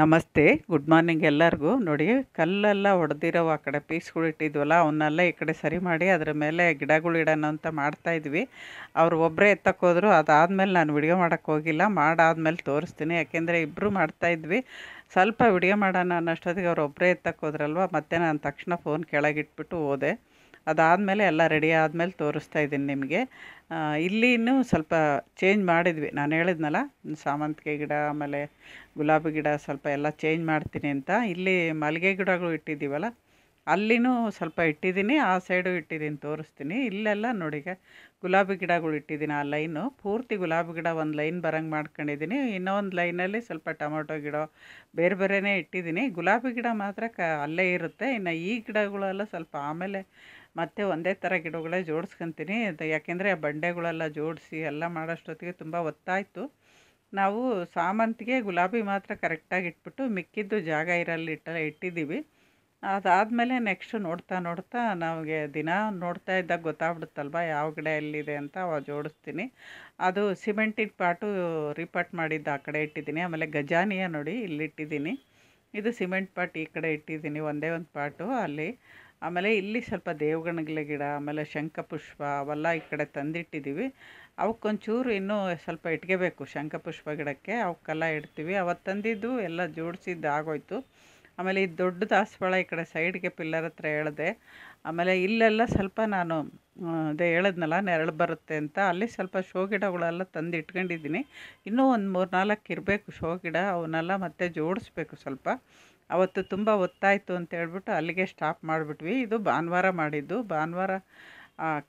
ನಮಸ್ತೆ good morning ಎಲ್ಲರಿಗೂ ನೋಡಿ ಕಲ್ಲೆಲ್ಲ ಹೊಡೆದಿರೋ ಆ ಕಡೆ ಪೀಸ್ಗಳಿಟ್ಟಿದ್ವಲ್ಲ ಇಟ್ಟಿದ್ವಲ್ಲ ಅವನ್ನೆಲ್ಲ ಈ ಕಡೆ ಸರಿ ಮಾಡಿ ಅದರ ಮೇಲೆ ಗಿಡಗಳು ಇಡೋಣ ಅಂತ ಮಾಡ್ತಾಯಿದ್ವಿ ಅವ್ರು ಒಬ್ಬರೇ ಎತ್ತಕ್ಕೋದ್ರು ಅದಾದಮೇಲೆ ನಾನು ವಿಡಿಯೋ ಮಾಡೋಕ್ಕೆ ಹೋಗಿಲ್ಲ ಮಾಡಾದ್ಮೇಲೆ ತೋರಿಸ್ತೀನಿ ಯಾಕೆಂದರೆ ಇಬ್ಬರು ಮಾಡ್ತಾಯಿದ್ವಿ ಸ್ವಲ್ಪ ವಿಡಿಯೋ ಮಾಡೋಣ ಅನ್ನೋಷ್ಟೊತ್ತಿಗೆ ಅವ್ರು ಒಬ್ಬರೇ ಎತ್ತಕ್ಕೆ ಹೋದ್ರಲ್ವ ಮತ್ತೆ ನಾನು ತಕ್ಷಣ ಫೋನ್ ಕೆಳಗಿಟ್ಬಿಟ್ಟು ಹೋದೆ ಅದಾದಮೇಲೆ ಎಲ್ಲ ರೆಡಿ ಆದಮೇಲೆ ತೋರಿಸ್ತಾ ಇದ್ದೀನಿ ನಿಮಗೆ ಇಲ್ಲಿನೂ ಸ್ವಲ್ಪ ಚೇಂಜ್ ಮಾಡಿದ್ವಿ ನಾನು ಹೇಳಿದ್ನಲ್ಲ ಸಾಮಂತಿಗೆ ಗಿಡ ಆಮೇಲೆ ಗುಲಾಬಿ ಗಿಡ ಸ್ವಲ್ಪ ಎಲ್ಲ ಚೇಂಜ್ ಮಾಡ್ತೀನಿ ಅಂತ ಇಲ್ಲಿ ಮಲ್ಲಿಗೆ ಗಿಡಗಳು ಇಟ್ಟಿದ್ದೀವಲ್ಲ ಅಲ್ಲಿನೂ ಸ್ವಲ್ಪ ಇಟ್ಟಿದ್ದೀನಿ ಆ ಸೈಡು ಇಟ್ಟಿದ್ದೀನಿ ತೋರಿಸ್ತೀನಿ ಇಲ್ಲೆಲ್ಲ ನೋಡಿ ಗುಲಾಬಿ ಗಿಡಗಳು ಇಟ್ಟಿದ್ದೀನಿ ಆ ಲೈನು ಪೂರ್ತಿ ಗುಲಾಬಿ ಗಿಡ ಒಂದು ಲೈನ್ ಬರಂಗೆ ಮಾಡ್ಕೊಂಡಿದ್ದೀನಿ ಇನ್ನೊಂದು ಲೈನಲ್ಲಿ ಸ್ವಲ್ಪ ಟೊಮೊಟೊ ಗಿಡ ಬೇರೆ ಬೇರೆನೇ ಇಟ್ಟಿದ್ದೀನಿ ಗುಲಾಬಿ ಗಿಡ ಮಾತ್ರ ಕ ಅಲ್ಲೇ ಇರುತ್ತೆ ಇನ್ನು ಈ ಗಿಡಗಳೆಲ್ಲ ಸ್ವಲ್ಪ ಆಮೇಲೆ ಮತ್ತೆ ಒಂದೇ ಥರ ಗಿಡಗಳೇ ಜೋಡಿಸ್ಕೊತೀನಿ ಯಾಕೆಂದರೆ ಬಂಡೆಗಳೆಲ್ಲ ಜೋಡಿಸಿ ಎಲ್ಲ ಮಾಡೋಷ್ಟೊತ್ತಿಗೆ ತುಂಬ ಒತ್ತಾಯಿತು ನಾವು ಸಾಮಂತಿಗೆ ಗುಲಾಬಿ ಮಾತ್ರ ಕರೆಕ್ಟಾಗಿ ಇಟ್ಬಿಟ್ಟು ಮಿಕ್ಕಿದ್ದು ಜಾಗ ಇರಲ್ಲಿ ಇಟ್ಟ ಇಟ್ಟಿದ್ದೀವಿ ಅದಾದಮೇಲೆ ನೆಕ್ಸ್ಟ್ ನೋಡ್ತಾ ನೋಡ್ತಾ ನಮಗೆ ದಿನ ನೋಡ್ತಾ ಇದ್ದಾಗ ಗೊತ್ತಾಗ್ಬಿಡುತ್ತಲ್ವ ಯಾವ ಗಿಡ ಎಲ್ಲಿದೆ ಅಂತ ಜೋಡಿಸ್ತೀನಿ ಅದು ಸಿಮೆಂಟಿನ ಪಾಟು ರಿಪಾಟ್ ಮಾಡಿದ್ದು ಆ ಕಡೆ ಇಟ್ಟಿದ್ದೀನಿ ಆಮೇಲೆ ಗಜಾನಿಯ ನೋಡಿ ಇಲ್ಲಿಟ್ಟಿದ್ದೀನಿ ಇದು ಸಿಮೆಂಟ್ ಪಾಟ್ ಈ ಕಡೆ ಇಟ್ಟಿದ್ದೀನಿ ಒಂದೇ ಒಂದು ಪಾಟು ಅಲ್ಲಿ ಆಮೇಲೆ ಇಲ್ಲಿ ಸ್ವಲ್ಪ ದೇವಗಣಗಳ ಗಿಡ ಆಮೇಲೆ ಶಂಖಪುಷ್ಪ ಅವೆಲ್ಲ ಈ ಕಡೆ ತಂದಿಟ್ಟಿದ್ದೀವಿ ಅವಕ್ಕೊಂಚೂರು ಇನ್ನೂ ಸ್ವಲ್ಪ ಇಟ್ಕೋಬೇಕು ಶಂಖಪುಷ್ಪ ಗಿಡಕ್ಕೆ ಅವಕ್ಕೆಲ್ಲ ಇಡ್ತೀವಿ ಅವತ್ತು ತಂದಿದ್ದು ಎಲ್ಲ ಜೋಡಿಸಿದ್ದು ಆಗೋಯ್ತು ಆಮೇಲೆ ಈ ದೊಡ್ಡ ದಾಸವಾಳ ಈ ಕಡೆ ಸೈಡ್ಗೆ ಪಿಲ್ಲರ್ ಹತ್ರ ಹೇಳಿದೆ ಆಮೇಲೆ ಇಲ್ಲೆಲ್ಲ ಸ್ವಲ್ಪ ನಾನು ಅದೇ ಹೇಳದ್ನಲ್ಲ ನೆರಳು ಬರುತ್ತೆ ಅಂತ ಅಲ್ಲಿ ಸ್ವಲ್ಪ ಶೋ ಗಿಡಗಳೆಲ್ಲ ತಂದು ಇಟ್ಕೊಂಡಿದ್ದೀನಿ ಇನ್ನೂ ಒಂದು ಮೂರು ನಾಲ್ಕು ಇರಬೇಕು ಶೋ ಗಿಡ ಅವನ್ನೆಲ್ಲ ಮತ್ತೆ ಜೋಡಿಸ್ಬೇಕು ಸ್ವಲ್ಪ ಅವತ್ತು ತುಂಬ ಹೊತ್ತಾಯಿತು ಅಂತ ಹೇಳ್ಬಿಟ್ಟು ಅಲ್ಲಿಗೆ ಸ್ಟಾಪ್ ಮಾಡಿಬಿಟ್ವಿ ಇದು ಭಾನುವಾರ ಮಾಡಿದ್ದು ಭಾನುವಾರ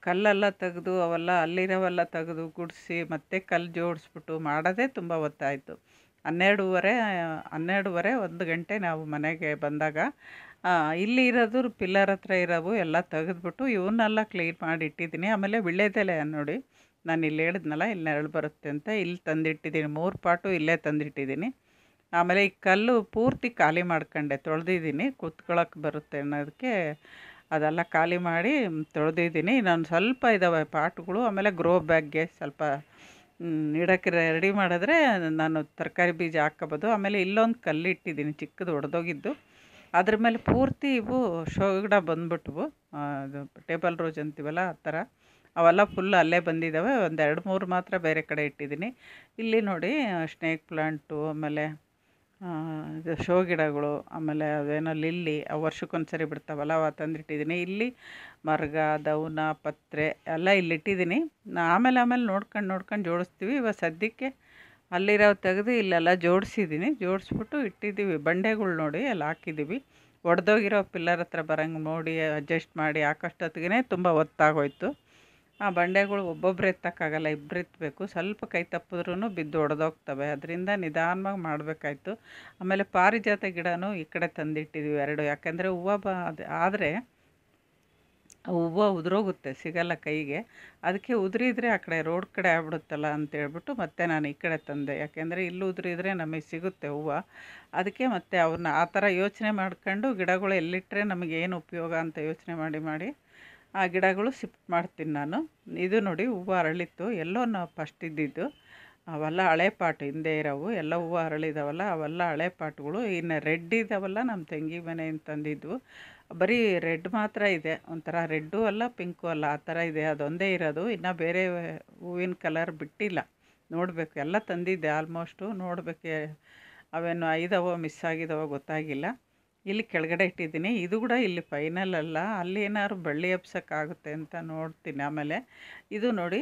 ಕಲ್ಲೆಲ್ಲ ತೆಗೆದು ಅವೆಲ್ಲ ಅಲ್ಲಿರೋವೆಲ್ಲ ತೆಗೆದು ಗುಡಿಸಿ ಮತ್ತೆ ಕಲ್ಲು ಜೋಡಿಸ್ಬಿಟ್ಟು ಮಾಡೋದೇ ತುಂಬ ಒತ್ತಾಯಿತು ಹನ್ನೆರಡೂವರೆ ಹನ್ನೆರಡೂವರೆ ಒಂದು ಗಂಟೆ ನಾವು ಮನೆಗೆ ಬಂದಾಗ ಇಲ್ಲಿ ಇರೋದು ಪಿಲ್ಲರ್ ಹತ್ರ ಇರೋವು ಎಲ್ಲ ತೆಗೆದ್ಬಿಟ್ಟು ಇವನ್ನೆಲ್ಲ ಕ್ಲೀನ್ ಮಾಡಿ ಇಟ್ಟಿದ್ದೀನಿ ಆಮೇಲೆ ವಿಳ್ಳೆದೆಲೆ ನೋಡಿ ನಾನು ಇಲ್ಲಿ ಹೇಳಿದ್ನಲ್ಲ ಇಲ್ಲಿ ನೆರಳು ಬರುತ್ತೆ ಅಂತ ಇಲ್ಲಿ ತಂದಿಟ್ಟಿದ್ದೀನಿ ಮೂರು ಪಾಟು ಇಲ್ಲೇ ತಂದಿಟ್ಟಿದ್ದೀನಿ ಆಮೇಲೆ ಈ ಕಲ್ಲು ಪೂರ್ತಿ ಖಾಲಿ ಮಾಡ್ಕೊಂಡೆ ತೊಳೆದಿದ್ದೀನಿ ಕುತ್ಕೊಳ್ಳೋಕೆ ಬರುತ್ತೆ ಅನ್ನೋದಕ್ಕೆ ಅದೆಲ್ಲ ಖಾಲಿ ಮಾಡಿ ತೊಳೆದಿದ್ದೀನಿ ಇನ್ನೊಂದು ಸ್ವಲ್ಪ ಇದ್ದಾವೆ ಪಾಟ್ಗಳು ಆಮೇಲೆ ಗ್ರೋ ಬ್ಯಾಗ್ಗೆ ಸ್ವಲ್ಪ ಇಡೋಕ್ಕೆ ರೆಡಿ ಮಾಡಿದ್ರೆ ನಾನು ತರಕಾರಿ ಬೀಜ ಹಾಕೋಬೋದು ಆಮೇಲೆ ಇಲ್ಲೊಂದು ಕಲ್ಲಿಟ್ಟಿದ್ದೀನಿ ಚಿಕ್ಕದು ಒಡೆದೋಗಿದ್ದು ಅದ್ರ ಮೇಲೆ ಪೂರ್ತಿ ಇವು ಶೋ ಗಿಡ ಬಂದ್ಬಿಟ್ವು ಅದು ಟೇಬಲ್ ರೋಜ್ ಅಂತೀವಲ್ಲ ಆ ಥರ ಅವೆಲ್ಲ ಫುಲ್ ಅಲ್ಲೇ ಬಂದಿದ್ದಾವೆ ಒಂದು ಎರಡು ಮೂರು ಮಾತ್ರ ಬೇರೆ ಕಡೆ ಇಟ್ಟಿದ್ದೀನಿ ಇಲ್ಲಿ ನೋಡಿ ಸ್ನೇಕ್ ಪ್ಲಾಂಟು ಆಮೇಲೆ ಶೋ ಗಿಡಗಳು ಆಮೇಲೆ ಅದೇನೋ ಲಿಲ್ಲಿ ಅವು ವರ್ಷಕ್ಕೊಂದ್ಸರಿ ಬಿಡ್ತಾವಲ್ಲ ಅವು ತಂದಿಟ್ಟಿದ್ದೀನಿ ಇಲ್ಲಿ ಮರ್ಗ ದವನ ಪತ್ರೆ ಎಲ್ಲ ಇಲ್ಲಿಟ್ಟಿದ್ದೀನಿ ಆಮೇಲೆ ಆಮೇಲೆ ನೋಡ್ಕೊಂಡು ನೋಡ್ಕೊಂಡು ಜೋಡಿಸ್ತೀವಿ ಇವಾಗ ಸದ್ಯಕ್ಕೆ ಅಲ್ಲಿರೋ ತೆಗೆದು ಇಲ್ಲೆಲ್ಲ ಜೋಡಿಸಿದ್ದೀನಿ ಜೋಡಿಸ್ಬಿಟ್ಟು ಇಟ್ಟಿದ್ದೀವಿ ಬಂಡೆಗಳು ನೋಡಿ ಅಲ್ಲಿ ಹಾಕಿದ್ದೀವಿ ಒಡೆದೋಗಿರೋ ಪಿಲ್ಲರ್ ಹತ್ರ ಬರೋಂಗೆ ನೋಡಿ ಅಡ್ಜಸ್ಟ್ ಮಾಡಿ ಹಾಕೋಷ್ಟೊತ್ತಿಗೆ ತುಂಬ ಹೊತ್ತಾಗೋಯ್ತು ಆ ಬಂಡೆಗಳು ಒಬ್ಬೊಬ್ಬರು ಎತ್ತಕ್ಕಾಗಲ್ಲ ಇಬ್ಬರು ಎತ್ತಬೇಕು ಸ್ವಲ್ಪ ಕೈ ತಪ್ಪಿದ್ರೂ ಬಿದ್ದು ಒಡೆದೋಗ್ತವೆ ಅದರಿಂದ ನಿಧಾನವಾಗಿ ಮಾಡಬೇಕಾಯ್ತು ಆಮೇಲೆ ಪಾರಿಜಾತ ಗಿಡನೂ ಈ ಕಡೆ ತಂದಿಟ್ಟಿದ್ದೀವಿ ಎರಡು ಯಾಕೆಂದರೆ ಹೂವು ಬ ಅದು ಆದರೆ ಹೂವು ಉದುರೋಗುತ್ತೆ ಸಿಗಲ್ಲ ಕೈಗೆ ಅದಕ್ಕೆ ಉದುರಿದ್ರೆ ಆ ಕಡೆ ರೋಡ್ ಕಡೆ ಆಗ್ಬಿಡುತ್ತಲ್ಲ ಅಂತೇಳ್ಬಿಟ್ಟು ಮತ್ತೆ ನಾನು ಈ ಕಡೆ ತಂದೆ ಯಾಕೆಂದರೆ ಇಲ್ಲಿ ಉದುರಿದ್ರೆ ನಮಗೆ ಸಿಗುತ್ತೆ ಹೂವು ಅದಕ್ಕೆ ಮತ್ತೆ ಅವ್ರನ್ನ ಆ ಥರ ಯೋಚನೆ ಮಾಡ್ಕೊಂಡು ಗಿಡಗಳು ಎಲ್ಲಿಟ್ಟರೆ ನಮಗೇನು ಉಪಯೋಗ ಅಂತ ಯೋಚನೆ ಮಾಡಿ ಮಾಡಿ ಆ ಗಿಡಗಳು ಶಿಫ್ಟ್ ಮಾಡ್ತೀನಿ ನಾನು ಇದು ನೋಡಿ ಹೂವು ಅರಳಿತ್ತು ಎಲ್ಲೋ ನಾವು ಫಸ್ಟ್ ಇದ್ದಿದ್ದು ಅವೆಲ್ಲ ಹಳೆ ಪಾಟ್ ಹಿಂದೆ ಇರೋವು ಎಲ್ಲ ಹೂವು ಅರಳಿದವಲ್ಲ ಅವೆಲ್ಲ ಹಳೆ ಪಾಟ್ಗಳು ಇನ್ನು ರೆಡ್ ಇದ್ದಾವಲ್ಲ ನಮ್ಮ ತಂಗಿ ಮನೆಯಿಂದ ತಂದಿದ್ದು ಬರೀ ರೆಡ್ ಮಾತ್ರ ಇದೆ ಒಂಥರ ರೆಡ್ಡು ಅಲ್ಲ ಪಿಂಕು ಅಲ್ಲ ಆ ಥರ ಇದೆ ಅದೊಂದೇ ಇರೋದು ಇನ್ನು ಬೇರೆ ಹೂವಿನ ಕಲರ್ ಬಿಟ್ಟಿಲ್ಲ ನೋಡಬೇಕು ಎಲ್ಲ ತಂದಿದ್ದೆ ಆಲ್ಮೋಸ್ಟು ನೋಡಬೇಕು ಅವೇನು ಐದವೋ ಮಿಸ್ ಆಗಿದವೋ ಗೊತ್ತಾಗಿಲ್ಲ ಇಲ್ಲಿ ಕೆಳಗಡೆ ಇಟ್ಟಿದ್ದೀನಿ ಇದು ಕೂಡ ಇಲ್ಲಿ ಫೈನಲ್ ಅಲ್ಲ ಅಲ್ಲಿ ಏನಾದ್ರು ಬಳ್ಳಿ ಹಬ್ಸೋಕ್ಕಾಗುತ್ತೆ ಅಂತ ನೋಡ್ತೀನಿ ಆಮೇಲೆ ಇದು ನೋಡಿ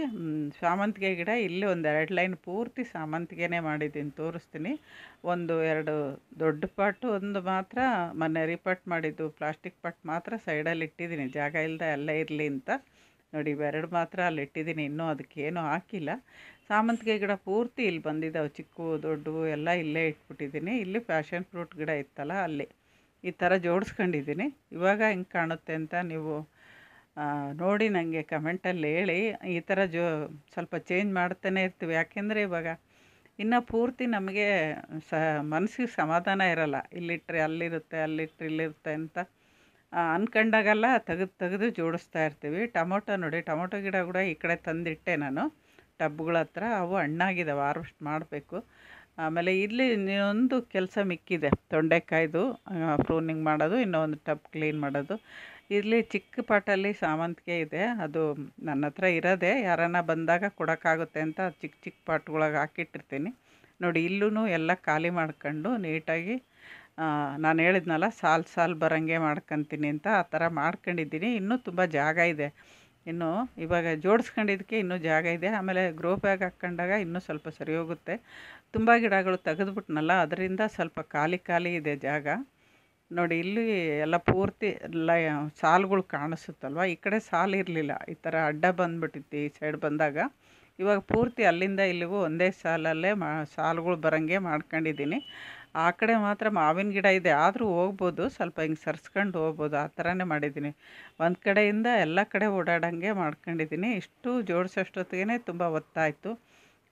ಸಾಮಂತಿಗೆ ಗಿಡ ಇಲ್ಲಿ ಒಂದು ಎರಡು ಲೈನ್ ಪೂರ್ತಿ ಸಾಮಂತಿಗೆನೇ ಮಾಡಿದ್ದೀನಿ ತೋರಿಸ್ತೀನಿ ಒಂದು ಎರಡು ದೊಡ್ಡ ಪಟ್ಟು ಒಂದು ಮಾತ್ರ ಮನೆ ರಿಪಟ್ ಮಾಡಿದ್ದು ಪ್ಲಾಸ್ಟಿಕ್ ಪಟ್ ಮಾತ್ರ ಸೈಡಲ್ಲಿ ಇಟ್ಟಿದ್ದೀನಿ ಜಾಗ ಇಲ್ಲದೆ ಅಲ್ಲೇ ಇರಲಿ ಅಂತ ನೋಡಿ ಇವೆರಡು ಮಾತ್ರ ಅಲ್ಲಿ ಇಟ್ಟಿದ್ದೀನಿ ಇನ್ನೂ ಅದಕ್ಕೇನು ಹಾಕಿಲ್ಲ ಸಾಮಂತಿಗೆ ಗಿಡ ಪೂರ್ತಿ ಇಲ್ಲಿ ಬಂದಿದ್ದಾವೆ ಚಿಕ್ಕು ದೊಡ್ಡವು ಎಲ್ಲ ಇಲ್ಲೇ ಇಟ್ಬಿಟ್ಟಿದ್ದೀನಿ ಇಲ್ಲಿ ಫ್ಯಾಷನ್ ಫ್ರೂಟ್ ಗಿಡ ಇತ್ತಲ್ಲ ಅಲ್ಲಿ ಈ ಥರ ಜೋಡಿಸ್ಕೊಂಡಿದ್ದೀನಿ ಇವಾಗ ಹೆಂಗೆ ಕಾಣುತ್ತೆ ಅಂತ ನೀವು ನೋಡಿ ನನಗೆ ಕಮೆಂಟಲ್ಲಿ ಹೇಳಿ ಈ ಥರ ಜೋ ಸ್ವಲ್ಪ ಚೇಂಜ್ ಮಾಡ್ತಾನೆ ಇರ್ತೀವಿ ಯಾಕೆಂದರೆ ಇವಾಗ ಇನ್ನು ಪೂರ್ತಿ ನಮಗೆ ಸ ಮನಸ್ಸಿಗೆ ಸಮಾಧಾನ ಇರಲ್ಲ ಇಲ್ಲಿಟ್ಟರೆ ಅಲ್ಲಿರುತ್ತೆ ಅಲ್ಲಿಟ್ಟರೆ ಇಲ್ಲಿರುತ್ತೆ ಅಂತ ಅಂದ್ಕೊಂಡಾಗೆಲ್ಲ ತೆಗೆದು ತೆಗೆದು ಜೋಡಿಸ್ತಾ ಇರ್ತೀವಿ ಟೊಮೊಟೊ ನೋಡಿ ಟೊಮೊಟೊ ಗಿಡ ಕೂಡ ಈ ಕಡೆ ತಂದಿಟ್ಟೆ ನಾನು ಟಬ್ಗಳ ಹತ್ರ ಅವು ಹಣ್ಣಾಗಿದ್ದಾವೆ ಹಾರ್ವೆಸ್ಟ್ ಮಾಡಬೇಕು ಆಮೇಲೆ ಇಲ್ಲಿ ಇನ್ನೊಂದು ಕೆಲಸ ಮಿಕ್ಕಿದೆ ತೊಂಡೆಕಾಯ್ದು ಪ್ರೂನಿಂಗ್ ಮಾಡೋದು ಇನ್ನೊಂದು ಟಬ್ ಕ್ಲೀನ್ ಮಾಡೋದು ಇಲ್ಲಿ ಚಿಕ್ಕ ಪಾಟಲ್ಲಿ ಸಾಮಂತಿಗೆ ಇದೆ ಅದು ನನ್ನ ಹತ್ರ ಇರೋದೇ ಯಾರನ್ನ ಬಂದಾಗ ಕೊಡೋಕ್ಕಾಗುತ್ತೆ ಅಂತ ಚಿಕ್ಕ ಚಿಕ್ಕ ಪಾಟ್ಗಳಿಗೆ ಹಾಕಿಟ್ಟಿರ್ತೀನಿ ನೋಡಿ ಇಲ್ಲೂ ಎಲ್ಲ ಖಾಲಿ ಮಾಡ್ಕೊಂಡು ನೀಟಾಗಿ ನಾನು ಹೇಳಿದ್ನಲ್ಲ ಸಾಲು ಸಾಲು ಬರೋಂಗೆ ಮಾಡ್ಕೊತೀನಿ ಅಂತ ಆ ಥರ ಮಾಡ್ಕೊಂಡಿದ್ದೀನಿ ಇನ್ನೂ ತುಂಬ ಜಾಗ ಇದೆ ಇನ್ನು ಇವಾಗ ಜೋಡಿಸ್ಕೊಂಡಿದ್ದಕ್ಕೆ ಇನ್ನೂ ಜಾಗ ಇದೆ ಆಮೇಲೆ ಗ್ರೋ ಬ್ಯಾಗ್ ಹಾಕ್ಕೊಂಡಾಗ ಇನ್ನೂ ಸ್ವಲ್ಪ ಸರಿ ಹೋಗುತ್ತೆ ತುಂಬ ಗಿಡಗಳು ತೆಗೆದುಬಿಟ್ನಲ್ಲ ಅದರಿಂದ ಸ್ವಲ್ಪ ಖಾಲಿ ಖಾಲಿ ಇದೆ ಜಾಗ ನೋಡಿ ಇಲ್ಲಿ ಎಲ್ಲ ಪೂರ್ತಿ ಎಲ್ಲ ಸಾಲುಗಳು ಕಾಣಿಸುತ್ತಲ್ವ ಈ ಕಡೆ ಸಾಲು ಇರಲಿಲ್ಲ ಈ ಥರ ಅಡ್ಡ ಬಂದ್ಬಿಟ್ಟಿತ್ತು ಈ ಸೈಡ್ ಬಂದಾಗ ಇವಾಗ ಪೂರ್ತಿ ಅಲ್ಲಿಂದ ಇಲ್ಲಿಗೂ ಒಂದೇ ಸಾಲಲ್ಲೇ ಮಾ ಸಾಲುಗಳು ಬರೋಂಗೆ ಮಾಡ್ಕೊಂಡಿದ್ದೀನಿ ಆ ಕಡೆ ಮಾತ್ರ ಮಾವಿನ ಗಿಡ ಇದೆ ಆದರೂ ಹೋಗ್ಬೋದು ಸ್ವಲ್ಪ ಹಿಂಗೆ ಸರ್ಸ್ಕೊಂಡು ಹೋಗ್ಬೋದು ಆ ಥರನೇ ಮಾಡಿದ್ದೀನಿ ಒಂದು ಕಡೆಯಿಂದ ಎಲ್ಲ ಕಡೆ ಓಡಾಡೋಂಗೆ ಮಾಡ್ಕೊಂಡಿದ್ದೀನಿ ಇಷ್ಟು ಜೋಡಿಸೋಷ್ಟೊತ್ತಿಗೆ ತುಂಬ ಒತ್ತಾಯಿತು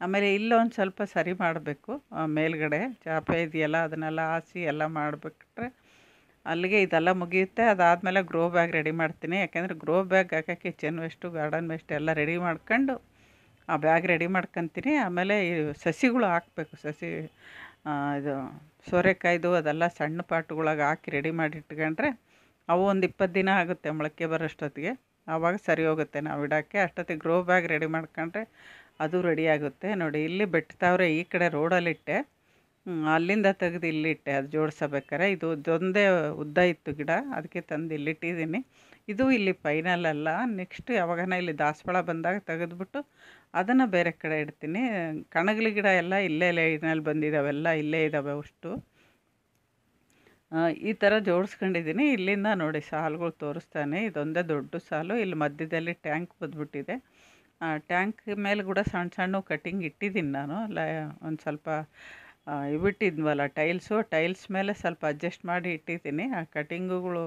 ಆಮೇಲೆ ಇಲ್ಲೊಂದು ಸ್ವಲ್ಪ ಸರಿ ಮಾಡಬೇಕು ಮೇಲುಗಡೆ ಚಾಪೆ ಇದೆಯಲ್ಲ ಅದನ್ನೆಲ್ಲ ಆಸಿ ಎಲ್ಲ ಮಾಡಿಬಿಟ್ರೆ ಅಲ್ಲಿಗೆ ಇದೆಲ್ಲ ಮುಗಿಯುತ್ತೆ ಅದಾದಮೇಲೆ ಗ್ರೋ ಬ್ಯಾಗ್ ರೆಡಿ ಮಾಡ್ತೀನಿ ಯಾಕೆಂದರೆ ಗ್ರೋ ಬ್ಯಾಗ್ ಹಾಕೋಕ್ಕೆ ಕಿಚನ್ ವೇಸ್ಟು ಗಾರ್ಡನ್ ವೇಸ್ಟ್ ಎಲ್ಲ ರೆಡಿ ಮಾಡ್ಕೊಂಡು ಆ ಬ್ಯಾಗ್ ರೆಡಿ ಮಾಡ್ಕೊತೀನಿ ಆಮೇಲೆ ಈ ಸಸಿಗಳು ಹಾಕಬೇಕು ಸಸಿ ಇದು ಸೋರೆಕಾಯ್ದು ಅದೆಲ್ಲ ಸಣ್ಣ ಪಾಟ್ಗಳಾಗ ಹಾಕಿ ರೆಡಿ ಮಾಡಿ ಇಟ್ಕೊಂಡ್ರೆ ಅವು ಒಂದು ಇಪ್ಪತ್ತು ದಿನ ಆಗುತ್ತೆ ಮೊಳಕೆ ಬರೋಷ್ಟೊತ್ತಿಗೆ ಆವಾಗ ಸರಿ ಹೋಗುತ್ತೆ ನಾವು ಇಡೋಕ್ಕೆ ಅಷ್ಟೊತ್ತಿಗೆ ಗ್ರೋ ಬ್ಯಾಗ್ ರೆಡಿ ಮಾಡ್ಕೊಂಡ್ರೆ ಅದು ರೆಡಿ ಆಗುತ್ತೆ ನೋಡಿ ಇಲ್ಲಿ ಬೆಟ್ಟತಾವ್ರೆ ಈ ಕಡೆ ರೋಡಲ್ಲಿಟ್ಟೆ ಅಲ್ಲಿಂದ ತೆಗೆದು ಇಲ್ಲಿಟ್ಟೆ ಅದು ಜೋಡಿಸಬೇಕಾರೆ ಇದು ಒಂದೇ ಉದ್ದ ಇತ್ತು ಗಿಡ ಅದಕ್ಕೆ ತಂದು ಇಲ್ಲಿಟ್ಟಿದ್ದೀನಿ ಇದು ಇಲ್ಲಿ ಫೈನಲ್ ಅಲ್ಲ ನೆಕ್ಸ್ಟ್ ಯಾವಾಗನ ಇಲ್ಲಿ ದಾಸವಾಳ ಬಂದಾಗ ತೆಗೆದ್ಬಿಟ್ಟು ಅದನ್ನು ಬೇರೆ ಕಡೆ ಇಡ್ತೀನಿ ಕಣಗಿಲೆ ಗಿಡ ಎಲ್ಲ ಇಲ್ಲೇ ಲೈನಲ್ಲಿ ಬಂದಿದ್ದಾವೆಲ್ಲ ಇಲ್ಲೇ ಇದ್ದಾವೆ ಅಷ್ಟು ಈ ಥರ ಜೋಡಿಸ್ಕೊಂಡಿದ್ದೀನಿ ಇಲ್ಲಿಂದ ನೋಡಿ ಸಾಲುಗಳು ತೋರಿಸ್ತಾನೆ ಇದೊಂದೇ ದೊಡ್ಡ ಸಾಲು ಇಲ್ಲಿ ಮಧ್ಯದಲ್ಲಿ ಟ್ಯಾಂಕ್ ಆ ಟ್ಯಾಂಕ್ ಮೇಲೆ ಕೂಡ ಸಣ್ಣ ಸಣ್ಣ ಕಟ್ಟಿಂಗ್ ಇಟ್ಟಿದ್ದೀನಿ ನಾನು ಅಲ್ಲ ಒಂದು ಸ್ವಲ್ಪ ಇವಿಟ್ಟಿದ್ವಲ್ಲ ಟೈಲ್ಸು ಟೈಲ್ಸ್ ಮೇಲೆ ಸ್ವಲ್ಪ ಅಡ್ಜಸ್ಟ್ ಮಾಡಿ ಇಟ್ಟಿದ್ದೀನಿ ಆ ಕಟಿಂಗುಗಳು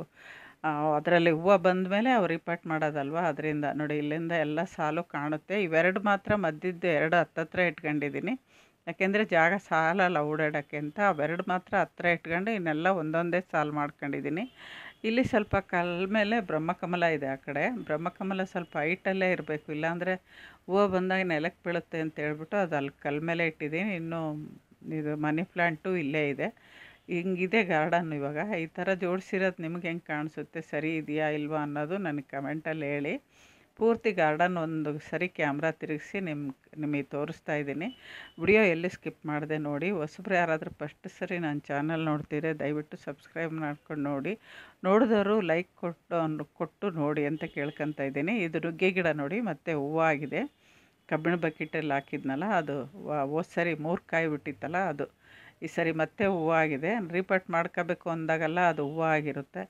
ಅದರಲ್ಲಿ ಹೂವು ಬಂದ ಮೇಲೆ ಅವ್ರು ರಿಪೋರ್ಟ್ ಮಾಡೋದಲ್ವ ಅದರಿಂದ ನೋಡಿ ಇಲ್ಲಿಂದ ಎಲ್ಲ ಸಾಲು ಕಾಣುತ್ತೆ ಇವೆರಡು ಮಾತ್ರ ಮದ್ದಿದ್ದು ಎರಡು ಹತ್ತತ್ರ ಇಟ್ಕೊಂಡಿದ್ದೀನಿ ಯಾಕೆಂದರೆ ಜಾಗ ಸಾಲಲ್ಲ ಓಡಾಡೋಕ್ಕೆ ಅಂತ ಅವೆರಡು ಮಾತ್ರ ಹತ್ತಿರ ಇಟ್ಕೊಂಡು ಇನ್ನೆಲ್ಲ ಒಂದೊಂದೇ ಸಾಲು ಮಾಡ್ಕೊಂಡಿದ್ದೀನಿ ಇಲ್ಲಿ ಸ್ವಲ್ಪ ಕಲ್ ಮೇಲೆ ಬ್ರಹ್ಮಕಮಲ ಇದೆ ಆ ಕಡೆ ಬ್ರಹ್ಮಕಮಲ ಸ್ವಲ್ಪ ಹೈಟಲ್ಲೇ ಇರಬೇಕು ಇಲ್ಲಾಂದರೆ ಹೂವು ಬಂದಾಗ ನೆಲಕ್ಕೆ ಬೀಳುತ್ತೆ ಅಂತ ಹೇಳ್ಬಿಟ್ಟು ಅದು ಅಲ್ಲಿ ಕಲ್ ಮೇಲೆ ಇಟ್ಟಿದ್ದೀನಿ ಇನ್ನೂ ಇದು ಮನಿ ಪ್ಲ್ಯಾಂಟು ಇಲ್ಲೇ ಇದೆ ಹಿಂಗಿದೆ ಗಾರ್ಡನ್ ಇವಾಗ ಈ ಥರ ಜೋಡಿಸಿರೋದು ನಿಮ್ಗೆ ಹೆಂಗೆ ಕಾಣಿಸುತ್ತೆ ಸರಿ ಇದೆಯಾ ಇಲ್ವಾ ಅನ್ನೋದು ನನಗೆ ಕಮೆಂಟಲ್ಲಿ ಹೇಳಿ ಪೂರ್ತಿ ಗಾರ್ಡನ್ ಒಂದು ಸರಿ ಕ್ಯಾಮ್ರಾ ತಿರುಗಿಸಿ ನಿಮ್ಮ ನಿಮಗೆ ತೋರಿಸ್ತಾ ಇದ್ದೀನಿ ವಿಡಿಯೋ ಎಲ್ಲಿ ಸ್ಕಿಪ್ ಮಾಡಿದೆ ನೋಡಿ ಹೊಸಬ್ರು ಯಾರಾದರೂ ಫಸ್ಟ್ ಸರಿ ನನ್ನ ಚಾನಲ್ ನೋಡ್ತೀರಿ ದಯವಿಟ್ಟು ಸಬ್ಸ್ಕ್ರೈಬ್ ಮಾಡ್ಕೊಂಡು ನೋಡಿ ನೋಡಿದವರು ಲೈಕ್ ಕೊಟ್ಟು ಕೊಟ್ಟು ನೋಡಿ ಅಂತ ಕೇಳ್ಕೊತಾ ಇದ್ದೀನಿ ಇದು ನುಗ್ಗೆ ಗಿಡ ನೋಡಿ ಮತ್ತು ಹೂವು ಆಗಿದೆ ಕಬ್ಬಿಣ ಬಕೆಟಲ್ಲಿ ಹಾಕಿದ್ನಲ್ಲ ಅದು ಹೋದ ಸರಿ ಮೂರು ಕಾಯಿ ಬಿಟ್ಟಿತ್ತಲ್ಲ ಅದು ಈ ಸರಿ ಮತ್ತೆ ಆಗಿದೆ ರೀಪಟ್ ಮಾಡ್ಕೋಬೇಕು ಅಂದಾಗೆಲ್ಲ ಅದು ಆಗಿರುತ್ತೆ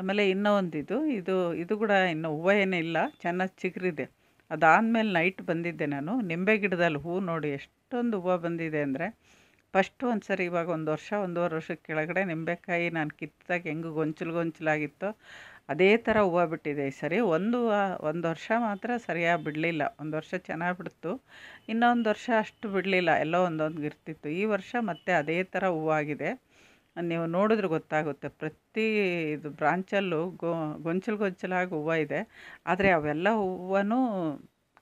ಆಮೇಲೆ ಇನ್ನೂ ಒಂದು ಇದು ಇದು ಕೂಡ ಇನ್ನು ಹೂವು ಇಲ್ಲ ಚೆನ್ನಾಗಿ ಚಿಗುರಿದೆ ಅದಾದಮೇಲೆ ನೈಟ್ ಬಂದಿದ್ದೆ ನಾನು ನಿಂಬೆ ಗಿಡದಲ್ಲಿ ಹೂವು ನೋಡಿ ಎಷ್ಟೊಂದು ಹೂವು ಬಂದಿದೆ ಅಂದರೆ ಫಸ್ಟ್ ಒಂದು ಸರಿ ಇವಾಗ ಒಂದು ವರ್ಷ ಒಂದೂವರೆ ವರ್ಷಕ್ಕೆ ಕೆಳಗಡೆ ನಿಂಬೆಕಾಯಿ ನಾನು ಕಿತ್ತಾಗ ಹೆಂಗೆ ಗೊಂಚಲು ಗೊಂಚಲಾಗಿತ್ತೋ ಅದೇ ಥರ ಹೂವು ಬಿಟ್ಟಿದೆ ಈ ಸರಿ ಒಂದು ಒಂದು ವರ್ಷ ಮಾತ್ರ ಸರಿಯಾಗಿ ಬಿಡಲಿಲ್ಲ ಒಂದು ವರ್ಷ ಚೆನ್ನಾಗಿ ಬಿಡ್ತು ಇನ್ನೊಂದು ವರ್ಷ ಅಷ್ಟು ಬಿಡಲಿಲ್ಲ ಎಲ್ಲೋ ಒಂದೊಂದು ಇರ್ತಿತ್ತು ಈ ವರ್ಷ ಮತ್ತೆ ಅದೇ ಥರ ಹೂವಾಗಿದೆ ನೀವು ನೋಡಿದ್ರೆ ಗೊತ್ತಾಗುತ್ತೆ ಪ್ರತಿ ಇದು ಬ್ರಾಂಚಲ್ಲೂ ಗೊ ಗೊಂಚಲು ಗೊಂಚಲಾಗಿ ಹೂವು ಇದೆ ಆದರೆ ಅವೆಲ್ಲ ಹೂವೂ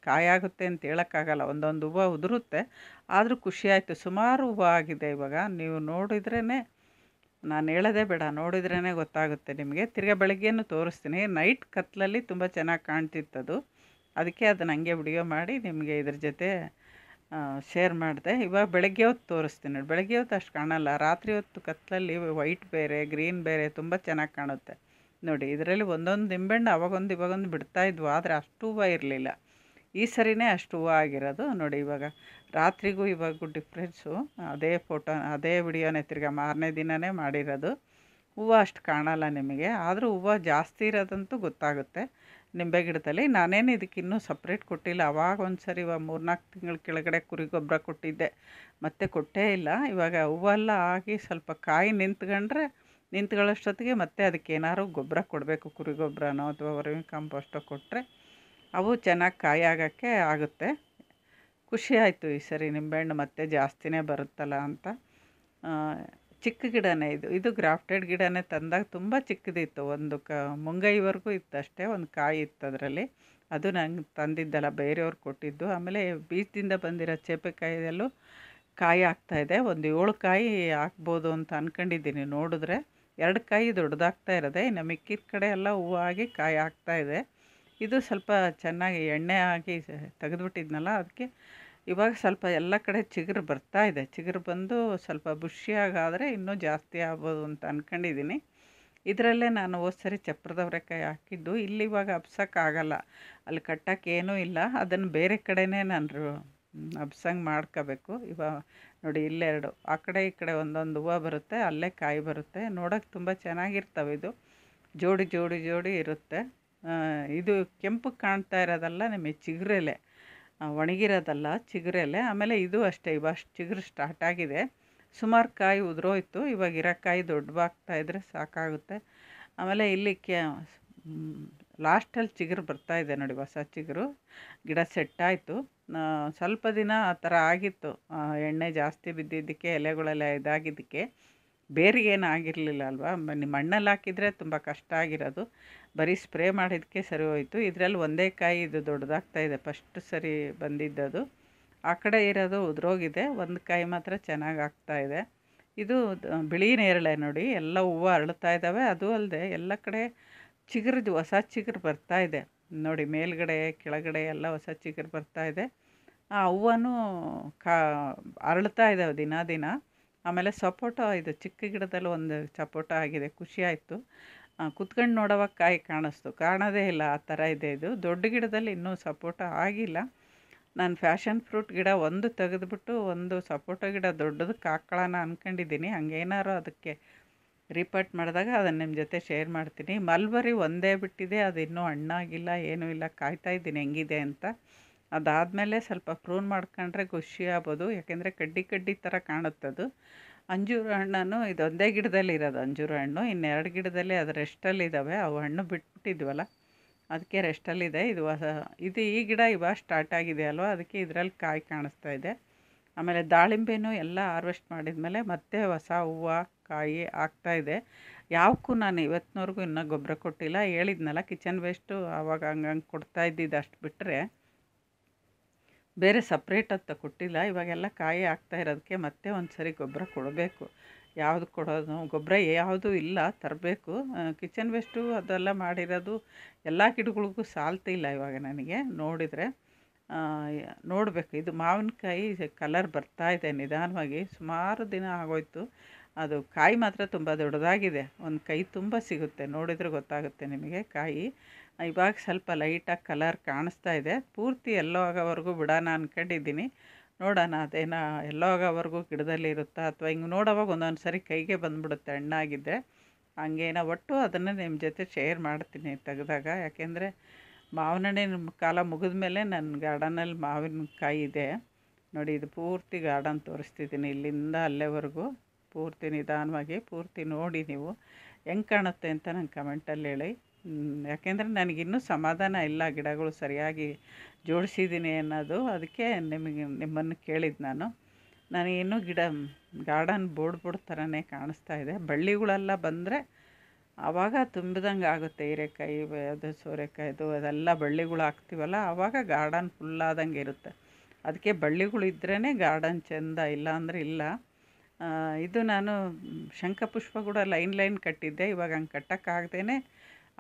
ಕಾಯಾಗುತ್ತೆ ಅಂತ ಹೇಳೋಕ್ಕಾಗಲ್ಲ ಒಂದೊಂದು ಹೂವು ಉದುರುತ್ತೆ ಆದರೂ ಖುಷಿ ಸುಮಾರು ಹೂವು ಆಗಿದೆ ಇವಾಗ ನೀವು ನೋಡಿದ್ರೇ ನಾನು ಹೇಳೋದೇ ಬೇಡ ನೋಡಿದ್ರೇ ಗೊತ್ತಾಗುತ್ತೆ ನಿಮಗೆ ತಿರ್ಗಾ ಬೆಳಗ್ಗೆನೂ ತೋರಿಸ್ತೀನಿ ನೈಟ್ ಕತ್ತಲಲ್ಲಿ ತುಂಬ ಚೆನ್ನಾಗಿ ಕಾಣ್ತಿತ್ತದು ಅದಕ್ಕೆ ಅದನ್ನು ಹಂಗೆ ವಿಡಿಯೋ ಮಾಡಿ ನಿಮಗೆ ಇದ್ರ ಜೊತೆ ಶೇರ್ ಮಾಡಿದೆ ಇವಾಗ ಬೆಳಗ್ಗೆ ಹೊತ್ತು ತೋರಿಸ್ತೀನಿ ಬೆಳಗ್ಗೆ ಹೊತ್ತು ಅಷ್ಟು ಕಾಣಲ್ಲ ರಾತ್ರಿ ಹೊತ್ತು ಕತ್ತಲಲ್ಲಿ ವೈಟ್ ಬೇರೆ ಗ್ರೀನ್ ಬೇರೆ ತುಂಬ ಚೆನ್ನಾಗಿ ಕಾಣುತ್ತೆ ನೋಡಿ ಇದರಲ್ಲಿ ಒಂದೊಂದು ನಿಂಬೆಣ್ಣು ಅವಾಗೊಂದು ಇವಾಗೊಂದು ಬಿಡ್ತಾ ಇದ್ವು ಆದರೆ ಅಷ್ಟು ಹೂವು ಇರಲಿಲ್ಲ ಈ ಸರಿನೇ ಅಷ್ಟು ಹೂವು ಆಗಿರೋದು ನೋಡಿ ಇವಾಗ ರಾತ್ರಿಗೂ ಇವಾಗೂ ಡಿಫ್ರೆನ್ಸು ಅದೇ ಫೋಟೋ ಅದೇ ವಿಡಿಯೋನೇ ತಿರ್ಗಿ ಮಾರನೇ ದಿನವೇ ಮಾಡಿರೋದು ಹೂವು ಅಷ್ಟು ಕಾಣಲ್ಲ ನಿಮಗೆ ಆದರೂ ಹೂವು ಜಾಸ್ತಿ ಇರೋದಂತೂ ಗೊತ್ತಾಗುತ್ತೆ ನಿಂಬೆ ಗಿಡದಲ್ಲಿ ನಾನೇನು ಇದಕ್ಕೆ ಇನ್ನೂ ಸಪ್ರೇಟ್ ಕೊಟ್ಟಿಲ್ಲ ಅವಾಗ ಒಂದು ಸರಿ ಇವಾಗ ಮೂರ್ನಾಲ್ಕು ತಿಂಗಳ ಕೆಳಗಡೆ ಕುರಿ ಗೊಬ್ಬರ ಕೊಟ್ಟಿದ್ದೆ ಮತ್ತೆ ಕೊಟ್ಟೇ ಇಲ್ಲ ಇವಾಗ ಹೂವೆಲ್ಲ ಆಗಿ ಸ್ವಲ್ಪ ಕಾಯಿ ನಿಂತ್ಕೊಂಡ್ರೆ ನಿಂತ್ಕೊಳ್ಳೋಷ್ಟೊತ್ತಿಗೆ ಮತ್ತೆ ಅದಕ್ಕೆ ಏನಾದ್ರು ಗೊಬ್ಬರ ಕೊಡಬೇಕು ಕುರಿ ಗೊಬ್ಬರನೋ ಅಥವಾ ವರ್ಮಿ ಕಾಂಪೋಸ್ಟೋ ಕೊಟ್ಟರೆ ಅವು ಚೆನ್ನಾಗಿ ಕಾಯಿ ಆಗೋಕ್ಕೆ ಆಗುತ್ತೆ ಖುಷಿ ಆಯಿತು ಈ ಸರಿ ನಿಂಬೆಹಣ್ಣು ಮತ್ತೆ ಜಾಸ್ತಿನೇ ಬರುತ್ತಲ್ಲ ಅಂತ ಚಿಕ್ಕ ಗಿಡನೇ ಇದು ಇದು ಗ್ರಾಫ್ಟೆಡ್ ಗಿಡನೇ ತಂದಾಗ ತುಂಬ ಚಿಕ್ಕದಿತ್ತು ಒಂದು ಕ ಮುಂಗೈವರೆಗೂ ಇತ್ತಷ್ಟೇ ಒಂದು ಕಾಯಿ ಇತ್ತು ಅದರಲ್ಲಿ ಅದು ನಂಗೆ ತಂದಿದ್ದಲ್ಲ ಬೇರೆಯವ್ರು ಕೊಟ್ಟಿದ್ದು ಆಮೇಲೆ ಬೀಜದಿಂದ ಬಂದಿರೋ ಚೇಪೆಕಾಯಿಯಲ್ಲೂ ಕಾಯಿ ಇದೆ ಒಂದು ಏಳು ಕಾಯಿ ಹಾಕ್ಬೋದು ಅಂತ ಅಂದ್ಕೊಂಡಿದ್ದೀನಿ ನೋಡಿದ್ರೆ ಎರಡು ಕಾಯಿ ದೊಡ್ಡದಾಗ್ತಾ ಇರೋದೆ ಇನ್ನು ಮಿಕ್ಕಿದ ಕಡೆ ಎಲ್ಲ ಹೂವು ಆಗಿ ಕಾಯಿ ಇದೆ ಇದು ಸ್ವಲ್ಪ ಚೆನ್ನಾಗಿ ಎಣ್ಣೆ ಹಾಕಿ ತೆಗೆದುಬಿಟ್ಟಿದ್ನಲ್ಲ ಅದಕ್ಕೆ ಇವಾಗ ಸ್ವಲ್ಪ ಎಲ್ಲ ಕಡೆ ಚಿಗುರು ಬರ್ತಾ ಇದೆ ಚಿಗುರು ಬಂದು ಸ್ವಲ್ಪ ಬುಷಿಯಾಗಾದರೆ ಇನ್ನೂ ಜಾಸ್ತಿ ಆಗ್ಬೋದು ಅಂತ ಅಂದ್ಕೊಂಡಿದ್ದೀನಿ ಇದರಲ್ಲೇ ನಾನು ಹೋದ ಸರಿ ಹಾಕಿದ್ದು ಇಲ್ಲಿ ಇವಾಗ ಹಬ್ಸೋಕ್ಕಾಗಲ್ಲ ಅಲ್ಲಿ ಕಟ್ಟೋಕ್ಕೇನೂ ಇಲ್ಲ ಅದನ್ನು ಬೇರೆ ಕಡೆನೇ ನಾನು ಹಬ್ಸಂಗೆ ಮಾಡ್ಕೋಬೇಕು ಇವಾಗ ನೋಡಿ ಇಲ್ಲೆರಡು ಆ ಕಡೆ ಈ ಕಡೆ ಒಂದೊಂದು ಹೂವು ಬರುತ್ತೆ ಅಲ್ಲೇ ಕಾಯಿ ಬರುತ್ತೆ ನೋಡೋಕೆ ತುಂಬ ಚೆನ್ನಾಗಿರ್ತವೆ ಇದು ಜೋಡಿ ಜೋಡಿ ಜೋಡಿ ಇರುತ್ತೆ ಇದು ಕೆಂಪು ಕಾಣ್ತಾ ಇರೋದಲ್ಲ ನಿಮಗೆ ಚಿಗುರೆಲೆ ಒಣಗಿರೋದಲ್ಲ ಚಿಗುರೆಲೆ ಆಮೇಲೆ ಇದು ಅಷ್ಟೇ ಇವಾಗ ಚಿಗುರು ಸ್ಟಾರ್ಟ್ ಆಗಿದೆ ಸುಮಾರು ಕಾಯಿ ಉದುರೋಯ್ತು ಇವಾಗ ಇರೋ ಕಾಯಿ ದೊಡ್ಡವಾಗ್ತಾ ಇದ್ದರೆ ಸಾಕಾಗುತ್ತೆ ಆಮೇಲೆ ಇಲ್ಲಿ ಕೆ ಲಾಸ್ಟಲ್ಲಿ ಚಿಗುರು ಬರ್ತಾ ಇದೆ ನೋಡಿ ಹೊಸ ಚಿಗುರು ಗಿಡ ಸೆಟ್ಟಾಯಿತು ಸ್ವಲ್ಪ ದಿನ ಆ ಥರ ಆಗಿತ್ತು ಎಣ್ಣೆ ಜಾಸ್ತಿ ಬಿದ್ದಿದ್ದಕ್ಕೆ ಎಲೆಗಳೆಲ್ಲ ಇದಾಗಿದ್ದಕ್ಕೆ ಬೇರೆ ಆಗಿರಲಿಲ್ಲ ಅಲ್ವಾ ನಿಮ್ಮ ಮಣ್ಣಲ್ಲಿ ಹಾಕಿದರೆ ತುಂಬ ಕಷ್ಟ ಆಗಿರೋದು ಬರೀ ಸ್ಪ್ರೇ ಮಾಡಿದ್ದಕ್ಕೆ ಸರಿ ಹೋಯಿತು ಇದರಲ್ಲಿ ಒಂದೇ ಕಾಯಿ ಇದು ದೊಡ್ಡದಾಗ್ತಾ ಇದೆ ಫಸ್ಟ್ ಸರಿ ಬಂದಿದ್ದದು ಆ ಕಡೆ ಇರೋದು ಉದುರೋಗಿದೆ ಒಂದು ಕಾಯಿ ಮಾತ್ರ ಚೆನ್ನಾಗಿ ಆಗ್ತಾ ಇದೆ ಇದು ಬಿಳಿ ನೇರಳೆ ನೋಡಿ ಎಲ್ಲ ಹೂವು ಅರಳುತ್ತಾ ಇದ್ದಾವೆ ಅದು ಅಲ್ಲದೆ ಎಲ್ಲ ಕಡೆ ಚಿಗುರ್ದು ಹೊಸ ಚಿಗುರು ಬರ್ತಾ ಇದೆ ನೋಡಿ ಮೇಲ್ಗಡೆ ಕೆಳಗಡೆ ಎಲ್ಲ ಹೊಸ ಚಿಗುರು ಬರ್ತಾ ಇದೆ ಆ ಹೂವನ್ನು ಕಾ ಅರಳ್ತಾ ಇದ್ದಾವೆ ದಿನ ದಿನ ಆಮೇಲೆ ಸಪೋಟ ಇದು ಚಿಕ್ಕ ಗಿಡದಲ್ಲಿ ಒಂದು ಸಪೋಟ ಆಗಿದೆ ಖುಷಿ ಆಯಿತು ಕುತ್ಕಂಡು ನೋಡೋವಾಗ ಕಾಯಿ ಕಾಣಿಸ್ತು ಕಾಣೋದೇ ಇಲ್ಲ ಆ ಥರ ಇದೆ ಇದು ದೊಡ್ಡ ಗಿಡದಲ್ಲಿ ಇನ್ನೂ ಸಪೋಟ ಆಗಿಲ್ಲ ನಾನು ಫ್ಯಾಷನ್ ಫ್ರೂಟ್ ಗಿಡ ಒಂದು ತೆಗೆದುಬಿಟ್ಟು ಒಂದು ಸಪೋಟ ಗಿಡ ದೊಡ್ಡದಕ್ಕೆ ಹಾಕ್ಕೊಳ್ಳೋಣ ಅಂದ್ಕೊಂಡಿದ್ದೀನಿ ಹಂಗೇನಾರು ಅದಕ್ಕೆ ರಿಪೋರ್ಟ್ ಮಾಡಿದಾಗ ಅದನ್ನು ನಿಮ್ಮ ಜೊತೆ ಶೇರ್ ಮಾಡ್ತೀನಿ ಮಲ್ಬರಿ ಒಂದೇ ಬಿಟ್ಟಿದೆ ಅದು ಇನ್ನೂ ಹಣ್ಣಾಗಿಲ್ಲ ಏನೂ ಇಲ್ಲ ಕಾಯ್ತಾ ಇದ್ದೀನಿ ಹೆಂಗಿದೆ ಅಂತ ಅದಾದಮೇಲೆ ಸ್ವಲ್ಪ ಪ್ರೂನ್ ಮಾಡ್ಕೊಂಡ್ರೆ ಖುಷಿ ಆಗ್ಬೋದು ಯಾಕೆಂದರೆ ಕಡ್ಡಿ ಕಡ್ಡಿ ಥರ ಕಾಣುತ್ತದು ಅಂಜೂರ ಹಣ್ಣನ್ನು ಇದೊಂದೇ ಗಿಡದಲ್ಲಿ ಇರೋದು ಅಂಜೂರ ಹಣ್ಣು ಇನ್ನೆರಡು ಗಿಡದಲ್ಲಿ ಅದು ರೆಸ್ಟಲ್ಲಿದ್ದಾವೆ ಅವು ಹಣ್ಣು ಬಿಟ್ಬಿಟ್ಟಿದ್ವಲ್ಲ ಅದಕ್ಕೆ ರೆಸ್ಟಲ್ಲಿದೆ ಇದು ಹೊಸ ಇದು ಈ ಗಿಡ ಇವಾಗ ಸ್ಟಾರ್ಟ್ ಆಗಿದೆ ಅಲ್ವ ಅದಕ್ಕೆ ಇದರಲ್ಲಿ ಕಾಯಿ ಕಾಣಿಸ್ತಾ ಇದೆ ಆಮೇಲೆ ದಾಳಿಂಬೆನೂ ಎಲ್ಲ ಹಾರ್ವೆಸ್ಟ್ ಮಾಡಿದ ಮೇಲೆ ಮತ್ತೆ ಹೊಸ ಹೂವು ಕಾಯಿ ಆಗ್ತಾಯಿದೆ ಯಾವಕ್ಕೂ ನಾನು ಇವತ್ತಿನವರೆಗೂ ಇನ್ನೂ ಗೊಬ್ಬರ ಕೊಟ್ಟಿಲ್ಲ ಹೇಳಿದ್ನಲ್ಲ ಕಿಚನ್ ವೇಸ್ಟು ಆವಾಗ ಹಂಗಂಗೆ ಕೊಡ್ತಾ ಇದ್ದಿದ್ದು ಅಷ್ಟು ಬಿಟ್ಟರೆ ಬೇರೆ ಸಪ್ರೇಟ್ ಅಂತ ಕೊಟ್ಟಿಲ್ಲ ಇವಾಗೆಲ್ಲ ಕಾಯಿ ಆಗ್ತಾ ಇರೋದಕ್ಕೆ ಮತ್ತೆ ಒಂದು ಸರಿ ಗೊಬ್ಬರ ಕೊಡಬೇಕು ಯಾವುದು ಕೊಡೋದು ಗೊಬ್ಬರ ಯಾವುದು ಇಲ್ಲ ತರಬೇಕು ಕಿಚನ್ ವೇಸ್ಟು ಅದೆಲ್ಲ ಮಾಡಿರೋದು ಎಲ್ಲ ಗಿಡಗಳಿಗೂ ಸಾಲ್ತಿಲ್ಲ ಇವಾಗ ನನಗೆ ನೋಡಿದರೆ ನೋಡಬೇಕು ಇದು ಮಾವಿನಕಾಯಿ ಕಲರ್ ಬರ್ತಾ ಇದೆ ನಿಧಾನವಾಗಿ ಸುಮಾರು ದಿನ ಆಗೋಯ್ತು ಅದು ಕಾಯಿ ಮಾತ್ರ ತುಂಬ ದೊಡ್ಡದಾಗಿದೆ ಒಂದು ಕೈ ತುಂಬ ಸಿಗುತ್ತೆ ನೋಡಿದರೆ ಗೊತ್ತಾಗುತ್ತೆ ನಿಮಗೆ ಕಾಯಿ ಇವಾಗ ಸ್ವಲ್ಪ ಲೈಟಾಗಿ ಕಲರ್ ಕಾಣಿಸ್ತಾ ಇದೆ ಪೂರ್ತಿ ಎಲ್ಲೋ ಆಗೋವರೆಗೂ ಬಿಡೋಣ ಅಂದ್ಕೊಂಡಿದ್ದೀನಿ ನೋಡೋಣ ಅದೇನೋ ಎಲ್ಲೋ ಆಗೋವರೆಗೂ ಗಿಡದಲ್ಲಿ ಇರುತ್ತಾ ಅಥವಾ ಹಿಂಗೆ ನೋಡೋವಾಗ ಒಂದೊಂದು ಸರಿ ಕೈಗೆ ಬಂದುಬಿಡುತ್ತೆ ಹಣ್ಣಾಗಿದ್ದರೆ ಹಂಗೇನ ಒಟ್ಟು ಅದನ್ನು ನಿಮ್ಮ ಜೊತೆ ಶೇರ್ ಮಾಡ್ತೀನಿ ತೆಗೆದಾಗ ಯಾಕೆಂದರೆ ಮಾವಿನ ಕಾಲ ಮುಗಿದ ಮೇಲೆ ನನ್ನ ಗಾರ್ಡನಲ್ಲಿ ಮಾವಿನಕಾಯಿ ಇದೆ ನೋಡಿ ಇದು ಪೂರ್ತಿ ಗಾರ್ಡನ್ ತೋರಿಸ್ತಿದ್ದೀನಿ ಇಲ್ಲಿಂದ ಅಲ್ಲೇವರೆಗೂ ಪೂರ್ತಿ ನಿಧಾನವಾಗಿ ಪೂರ್ತಿ ನೋಡಿ ನೀವು ಹೆಂಗೆ ಕಾಣುತ್ತೆ ಅಂತ ನಂಗೆ ಕಮೆಂಟಲ್ಲಿ ಹೇಳಿ ಯಾಕೆಂದರೆ ನನಗಿನ್ನೂ ಸಮಾಧಾನ ಇಲ್ಲ ಗಿಡಗಳು ಸರಿಯಾಗಿ ಜೋಡಿಸಿದ್ದೀನಿ ಅನ್ನೋದು ಅದಕ್ಕೆ ನಿಮಗೆ ನಿಮ್ಮನ್ನು ಕೇಳಿದ್ದು ನಾನು ನನಗಿನ್ನೂ ಗಿಡ ಗಾರ್ಡನ್ ಬೋರ್ಡ್ ಬೋರ್ಡ್ ಥರನೇ ಕಾಣಿಸ್ತಾ ಇದೆ ಬಳ್ಳಿಗಳೆಲ್ಲ ಬಂದರೆ ಆವಾಗ ತುಂಬಿದಂಗೆ ಆಗುತ್ತೆ ಹೀರೆಕಾಯಿ ಅದು ಸೋರೆಕಾಯಿದು ಅದೆಲ್ಲ ಬಳ್ಳಿಗಳು ಹಾಕ್ತೀವಲ್ಲ ಆವಾಗ ಗಾರ್ಡನ್ ಫುಲ್ಲಾದಂಗೆ ಇರುತ್ತೆ ಅದಕ್ಕೆ ಬಳ್ಳಿಗಳು ಗಾರ್ಡನ್ ಚೆಂದ ಇಲ್ಲ ಅಂದರೆ ಇಲ್ಲ ಇದು ನಾನು ಶಂಖಪುಷ್ಪ ಕೂಡ ಲೈನ್ ಲೈನ್ ಕಟ್ಟಿದ್ದೆ ಇವಾಗ ಹಂಗೆ ಕಟ್ಟೋಕ್ಕಾಗ್ದೇ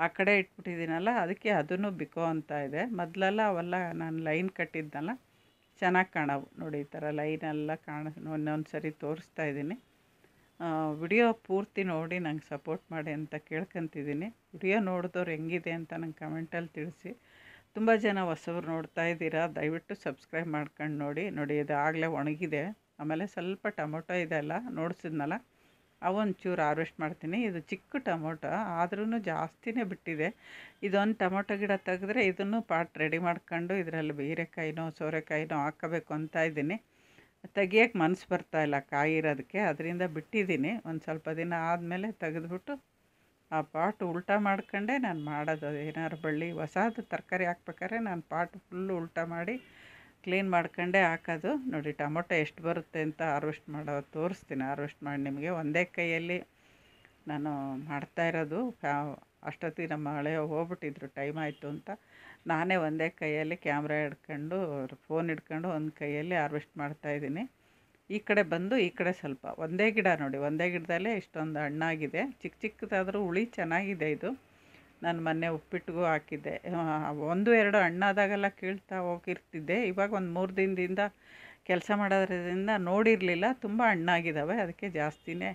ಆ ಕಡೆ ಇಟ್ಬಿಟ್ಟಿದ್ದೀನಲ್ಲ ಅದಕ್ಕೆ ಅದನ್ನು ಬಿಕೋ ಅಂತ ಇದೆ ಮೊದಲೆಲ್ಲ ಅವೆಲ್ಲ ನಾನು ಲೈನ್ ಕಟ್ಟಿದ್ದೆನಲ್ಲ ಚೆನ್ನಾಗಿ ಕಾಣವು ನೋಡಿ ಈ ಥರ ಲೈನೆಲ್ಲ ಕಾಣ ಒಂದೊಂದು ಸರಿ ತೋರಿಸ್ತಾ ಇದ್ದೀನಿ ವಿಡಿಯೋ ಪೂರ್ತಿ ನೋಡಿ ನಂಗೆ ಸಪೋರ್ಟ್ ಮಾಡಿ ಅಂತ ಕೇಳ್ಕೊತಿದ್ದೀನಿ ವಿಡಿಯೋ ನೋಡಿದವ್ರು ಹೆಂಗಿದೆ ಅಂತ ನಂಗೆ ಕಮೆಂಟಲ್ಲಿ ತಿಳಿಸಿ ತುಂಬ ಜನ ಹೊಸವ್ರು ನೋಡ್ತಾ ಇದ್ದೀರಾ ದಯವಿಟ್ಟು ಸಬ್ಸ್ಕ್ರೈಬ್ ಮಾಡ್ಕೊಂಡು ನೋಡಿ ನೋಡಿ ಇದು ಆಗಲೇ ಒಣಗಿದೆ ಆಮೇಲೆ ಸ್ವಲ್ಪ ಟೊಮೊಟೊ ಅಲ್ಲ ನೋಡಿಸಿದ್ನಲ್ಲ ಅವೊಂಚೂರು ಹಾರ್ವೆಸ್ಟ್ ಮಾಡ್ತೀನಿ ಇದು ಚಿಕ್ಕ ಟೊಮೊಟೊ ಆದ್ರೂ ಜಾಸ್ತಿನೇ ಬಿಟ್ಟಿದೆ ಇದೊಂದು ಟೊಮೊಟೊ ಗಿಡ ತೆಗೆದ್ರೆ ಇದನ್ನು ಪಾಟ್ ರೆಡಿ ಮಾಡ್ಕೊಂಡು ಇದರಲ್ಲಿ ಬೀರೆಕಾಯಿನೋ ಸೋರೆಕಾಯಿನೋ ಹಾಕಬೇಕು ಅಂತ ಇದ್ದೀನಿ ತೆಗಿಯೋಕೆ ಮನಸ್ಸು ಬರ್ತಾ ಇಲ್ಲ ಕಾಯಿ ಇರೋದಕ್ಕೆ ಅದರಿಂದ ಬಿಟ್ಟಿದ್ದೀನಿ ಒಂದು ಸ್ವಲ್ಪ ದಿನ ಆದಮೇಲೆ ತೆಗೆದ್ಬಿಟ್ಟು ಆ ಪಾಟ್ ಉಲ್ಟಾ ಮಾಡ್ಕೊಂಡೆ ನಾನು ಮಾಡೋದು ಏನಾರು ಬಳ್ಳಿ ಹೊಸದು ತರಕಾರಿ ಹಾಕ್ಬೇಕಾದ್ರೆ ನಾನು ಪಾಟ್ ಫುಲ್ ಉಲ್ಟಾ ಮಾಡಿ ಕ್ಲೀನ್ ಮಾಡ್ಕೊಂಡೆ ಹಾಕೋದು ನೋಡಿ ಟೊಮೊಟೊ ಎಷ್ಟು ಬರುತ್ತೆ ಅಂತ ಹಾರ್ವೆಸ್ಟ್ ಮಾಡೋ ತೋರಿಸ್ತೀನಿ ಹಾರ್ವೆಸ್ಟ್ ಮಾಡಿ ನಿಮಗೆ ಒಂದೇ ಕೈಯಲ್ಲಿ ನಾನು ಮಾಡ್ತಾ ಇರೋದು ಅಷ್ಟೊತ್ತಿಗೆ ನಮ್ಮ ಹಳೆ ಹೋಗ್ಬಿಟ್ಟಿದ್ರು ಟೈಮ್ ಆಯಿತು ಅಂತ ನಾನೇ ಒಂದೇ ಕೈಯಲ್ಲಿ ಕ್ಯಾಮ್ರಾ ಹಿಡ್ಕೊಂಡು ಫೋನ್ ಹಿಡ್ಕೊಂಡು ಒಂದು ಕೈಯಲ್ಲಿ ಹಾರ್ವೆಸ್ಟ್ ಮಾಡ್ತಾಯಿದ್ದೀನಿ ಈ ಕಡೆ ಬಂದು ಈ ಕಡೆ ಸ್ವಲ್ಪ ಒಂದೇ ಗಿಡ ನೋಡಿ ಒಂದೇ ಗಿಡದಲ್ಲೇ ಇಷ್ಟೊಂದು ಹಣ್ಣಾಗಿದೆ ಚಿಕ್ಕ ಚಿಕ್ಕದಾದರೂ ಹುಳಿ ಚೆನ್ನಾಗಿದೆ ಇದು ನಾನು ಮೊನ್ನೆ ಉಪ್ಪಿಟ್ಟಿಗೂ ಹಾಕಿದ್ದೆ ಒಂದು ಎರಡು ಹಣ್ಣಾದಾಗೆಲ್ಲ ಕೀಳ್ತಾ ಹೋಗಿರ್ತಿದ್ದೆ ಇವಾಗ ಒಂದು ಮೂರು ದಿನದಿಂದ ಕೆಲಸ ಮಾಡೋದ್ರಿಂದ ನೋಡಿರಲಿಲ್ಲ ತುಂಬ ಹಣ್ಣಾಗಿದ್ದಾವೆ ಅದಕ್ಕೆ ಜಾಸ್ತಿನೇ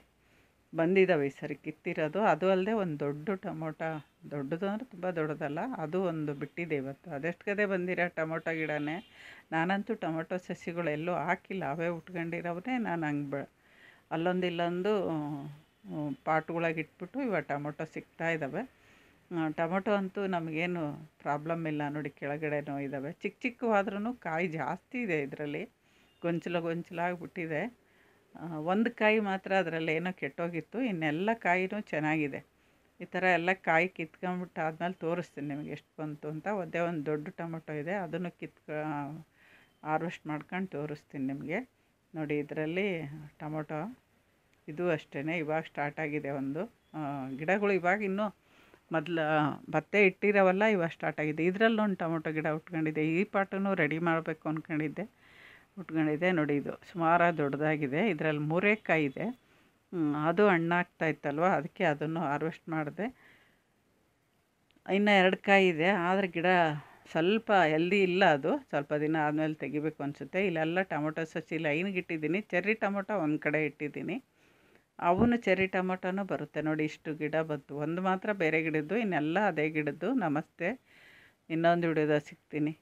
ಬಂದಿದ್ದಾವೆ ಈ ಸರಿ ಕಿತ್ತಿರೋದು ಅದು ಅಲ್ಲದೆ ಒಂದು ದೊಡ್ಡ ಟೊಮೊಟೊ ದೊಡ್ಡದು ಅಂದರೆ ತುಂಬ ದೊಡ್ಡದಲ್ಲ ಅದು ಒಂದು ಬಿಟ್ಟಿದೆ ಇವತ್ತು ಅದೆಷ್ಟು ಕದೆ ಬಂದಿರೋ ಟೊಮೊಟೊ ಗಿಡನೇ ನಾನಂತೂ ಟೊಮೊಟೊ ಸಸಿಗಳೆಲ್ಲೂ ಹಾಕಿಲ್ಲ ಅವೇ ಉಟ್ಕೊಂಡಿರೋವನ್ನೇ ನಾನು ಹಂಗೆ ಬ ಅಲ್ಲೊಂದು ಇಲ್ಲೊಂದು ಪಾಟ್ಗಳಾಗಿಟ್ಬಿಟ್ಟು ಇವಾಗ ಟೊಮೊಟೊ ಸಿಗ್ತಾ ಇದ್ದಾವೆ ಟೊಮೊಟೊ ಅಂತೂ ನಮಗೇನು ಪ್ರಾಬ್ಲಮ್ ಇಲ್ಲ ನೋಡಿ ಕೆಳಗಡೆನೂ ಇದ್ದಾವೆ ಚಿಕ್ಕ ಚಿಕ್ಕವಾದ್ರೂ ಕಾಯಿ ಜಾಸ್ತಿ ಇದೆ ಇದರಲ್ಲಿ ಗೊಂಚಲ ಗೊಂಚಲ ಗೊಂಚಲಾಗ್ಬಿಟ್ಟಿದೆ ಒಂದು ಕಾಯಿ ಮಾತ್ರ ಅದರಲ್ಲಿ ಏನೋ ಕೆಟ್ಟೋಗಿತ್ತು ಇನ್ನೆಲ್ಲ ಕಾಯಿನೂ ಚೆನ್ನಾಗಿದೆ ಈ ಥರ ಎಲ್ಲ ಕಾಯಿ ಕಿತ್ಕೊಂಡ್ಬಿಟ್ಟು ಆದಮೇಲೆ ತೋರಿಸ್ತೀನಿ ನಿಮಗೆ ಎಷ್ಟು ಬಂತು ಅಂತ ಒಂದೇ ಒಂದು ದೊಡ್ಡ ಟೊಮೊಟೊ ಇದೆ ಅದನ್ನು ಕಿತ್ಕ ಹಾರ್ವೆಸ್ಟ್ ಮಾಡ್ಕೊಂಡು ತೋರಿಸ್ತೀನಿ ನಿಮಗೆ ನೋಡಿ ಇದರಲ್ಲಿ ಟೊಮೊಟೊ ಇದು ಅಷ್ಟೇ ಇವಾಗ ಸ್ಟಾರ್ಟ್ ಆಗಿದೆ ಒಂದು ಗಿಡಗಳು ಇವಾಗ ಇನ್ನೂ ಮೊದಲು ಭತ್ತ ಇಟ್ಟಿರವಲ್ಲ ಇವಾಗ ಸ್ಟಾರ್ಟ್ ಆಗಿದೆ ಇದರಲ್ಲೊಂದು ಟೊಮೊಟೊ ಗಿಡ ಉಟ್ಕೊಂಡಿದ್ದೆ ಈ ಪಾಟೂ ರೆಡಿ ಮಾಡಬೇಕು ಅಂದ್ಕೊಂಡಿದ್ದೆ ಉಟ್ಕೊಂಡಿದ್ದೆ ನೋಡಿ ಇದು ಸುಮಾರು ದೊಡ್ಡದಾಗಿದೆ ಇದರಲ್ಲಿ ಮೂರೇಕಾಯಿ ಇದೆ ಅದು ಹಣ್ಣಾಗ್ತಾ ಇತ್ತಲ್ವ ಅದಕ್ಕೆ ಅದನ್ನು ಹಾರ್ವೆಸ್ಟ್ ಮಾಡಿದೆ ಇನ್ನು ಎರಡು ಕಾಯಿ ಇದೆ ಆದರೆ ಗಿಡ ಸ್ವಲ್ಪ ಹೆಲ್ದಿ ಇಲ್ಲ ಅದು ಸ್ವಲ್ಪ ದಿನ ಆದಮೇಲೆ ತೆಗಿಬೇಕು ಅನಿಸುತ್ತೆ ಇಲ್ಲೆಲ್ಲ ಟೊಮೊಟೊ ಸಸಿ ಲೈನ್ಗೆ ಇಟ್ಟಿದ್ದೀನಿ ಚೆರ್ರಿ ಟೊಮೊಟೊ ಒಂದು ಕಡೆ ಇಟ್ಟಿದ್ದೀನಿ ಅವನು ಚೆರಿ ಟೊಮೊಟೊನೂ ಬರುತ್ತೆ ನೋಡಿ ಇಷ್ಟು ಗಿಡ ಬಂತು ಒಂದು ಮಾತ್ರ ಬೇರೆ ಗಿಡದ್ದು ಇನ್ನೆಲ್ಲ ಅದೇ ಗಿಡದ್ದು ನಮಸ್ತೆ ಇನ್ನೊಂದು ವಿಡಿಯೋದಾಗ ಸಿಗ್ತೀನಿ